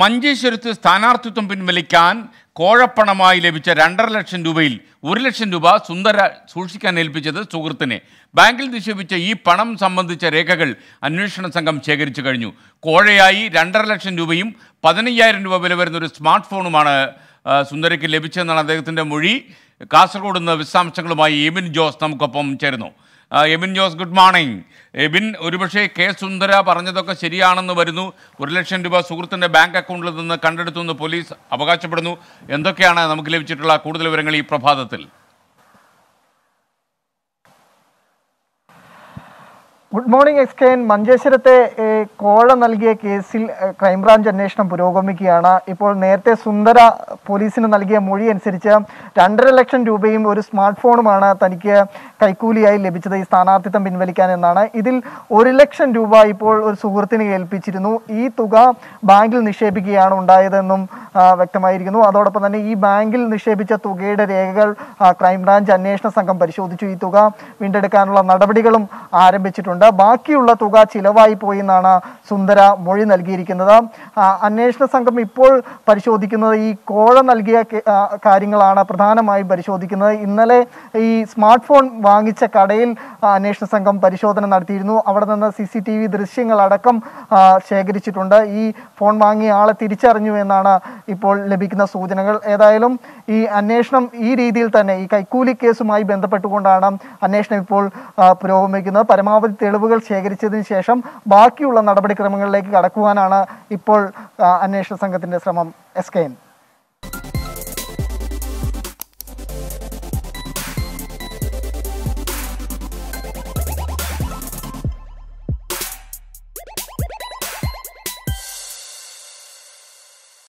മഞ്ചേശ്വരത്ത് സ്ഥാനാർത്ഥിത്വം പിൻവലിക്കാൻ കോഴപ്പണമായി ലഭിച്ച രണ്ടര ലക്ഷം രൂപയിൽ ഒരു ലക്ഷം രൂപ സുന്ദര സൂക്ഷിക്കാൻ ഏൽപ്പിച്ചത് സുഹൃത്തിനെ ബാങ്കിൽ നിക്ഷേപിച്ച ഈ പണം സംബന്ധിച്ച രേഖകൾ അന്വേഷണ സംഘം ശേഖരിച്ചു കഴിഞ്ഞു കോഴയായി രണ്ടര ലക്ഷം രൂപയും പതിനയ്യായിരം രൂപ വില വരുന്ന ഒരു സ്മാർട്ട് ഫോണുമാണ് സുന്ദരയ്ക്ക് ലഭിച്ചതെന്നാണ് അദ്ദേഹത്തിൻ്റെ മൊഴി കാസർഗോഡ് നിന്ന് വിശദാംശങ്ങളുമായി എബിൻ ജോസ് നമുക്കൊപ്പം ചേരുന്നു എബിൻ ജോസ് ഗുഡ് മോർണിംഗ് എബിൻ ഒരുപക്ഷേ കെ സുന്ദര പറഞ്ഞതൊക്കെ ശരിയാണെന്ന് വരുന്നു ഒരു ലക്ഷം രൂപ സുഹൃത്തിൻ്റെ ബാങ്ക് അക്കൗണ്ടിൽ നിന്ന് കണ്ടെടുത്തു പോലീസ് അവകാശപ്പെടുന്നു എന്തൊക്കെയാണ് നമുക്ക് ലഭിച്ചിട്ടുള്ള കൂടുതൽ വിവരങ്ങൾ ഈ പ്രഭാതത്തിൽ good morning S K N മഞ്ചേശ്വരത്തെ കോഴ നൽകിയ കേസിൽ ക്രൈംബ്രാഞ്ച് അന്വേഷണം പുരോഗമിക്കുകയാണ് ഇപ്പോൾ നേരത്തെ സുന്ദര പോലീസിന് നൽകിയ മൊഴി അനുസരിച്ച് രണ്ടര ലക്ഷം രൂപയും ഒരു സ്മാർട്ട് ഫോണുമാണ് തനിക്ക് കൈക്കൂലിയായി ലഭിച്ചത് ഈ സ്ഥാനാർത്ഥിത്വം പിൻവലിക്കാൻ എന്നാണ് ഇതിൽ ഒരു ലക്ഷം രൂപ ഇപ്പോൾ ഒരു സുഹൃത്തിന് ഏൽപ്പിച്ചിരുന്നു ഈ തുക ബാങ്കിൽ നിക്ഷേപിക്കുകയാണ് ഉണ്ടായതെന്നും വ്യക്തമായിരിക്കുന്നു അതോടൊപ്പം തന്നെ ഈ ബാങ്കിൽ നിക്ഷേപിച്ച തുകയുടെ രേഖകൾ ക്രൈംബ്രാഞ്ച് അന്വേഷണ സംഘം പരിശോധിച്ചു ഈ തുക വീണ്ടെടുക്കാനുള്ള നടപടികളും ആരംഭിച്ചിട്ടുണ്ട് ബാക്കിയുള്ള തുക ചിലവായി പോയി എന്നാണ് സുന്ദര മൊഴി നൽകിയിരിക്കുന്നത് അന്വേഷണ സംഘം ഇപ്പോൾ പരിശോധിക്കുന്നത് ഈ കോഴ നൽകിയ കാര്യങ്ങളാണ് പ്രധാനമായും പരിശോധിക്കുന്നത് ഇന്നലെ ഈ സ്മാർട്ട് ഫോൺ വാങ്ങിച്ച കടയിൽ അന്വേഷണ സംഘം പരിശോധന നടത്തിയിരുന്നു അവിടെ നിന്ന് സി സി ടി വി ദൃശ്യങ്ങളടക്കം ശേഖരിച്ചിട്ടുണ്ട് ഈ ഫോൺ വാങ്ങിയ ആളെ തിരിച്ചറിഞ്ഞു എന്നാണ് ഇപ്പോൾ ലഭിക്കുന്ന സൂചനകൾ ഏതായാലും ഈ അന്വേഷണം ഈ രീതിയിൽ തന്നെ ഈ കൈക്കൂലി കേസുമായി ബന്ധപ്പെട്ടുകൊണ്ടാണ് അന്വേഷണം ഇപ്പോൾ പുരോഗമിക്കുന്നത് പരമാവധി തെളിവുകൾ ശേഖരിച്ചതിന് ശേഷം ബാക്കിയുള്ള നടപടിക്രമങ്ങളിലേക്ക് കടക്കുവാനാണ് ഇപ്പോൾ അന്വേഷണ സംഘത്തിൻ്റെ ശ്രമം എസ് കെ എൻ